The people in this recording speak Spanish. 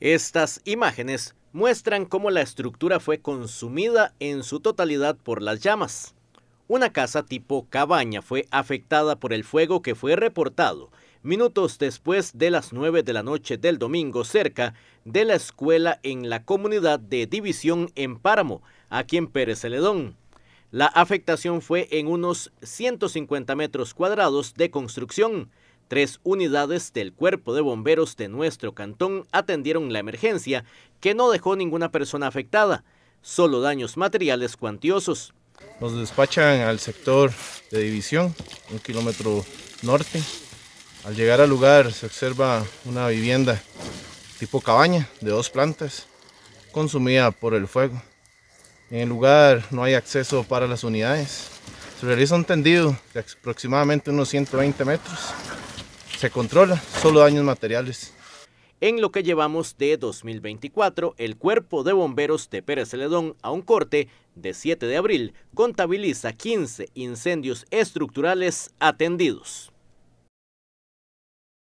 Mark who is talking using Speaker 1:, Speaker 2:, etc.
Speaker 1: Estas imágenes muestran cómo la estructura fue consumida en su totalidad por las llamas. Una casa tipo cabaña fue afectada por el fuego que fue reportado minutos después de las 9 de la noche del domingo cerca de la escuela en la comunidad de División en Páramo, aquí en Pérez Celedón. La afectación fue en unos 150 metros cuadrados de construcción, Tres unidades del cuerpo de bomberos de nuestro cantón atendieron la emergencia, que no dejó ninguna persona afectada, solo daños materiales cuantiosos.
Speaker 2: Nos despachan al sector de división, un kilómetro norte. Al llegar al lugar se observa una vivienda tipo cabaña de dos plantas, consumida por el fuego. En el lugar no hay acceso para las unidades. Se realiza un tendido de aproximadamente unos 120 metros se controla, solo daños materiales.
Speaker 1: En lo que llevamos de 2024, el Cuerpo de Bomberos de Pérez Celedón, a un corte de 7 de abril, contabiliza 15 incendios estructurales atendidos.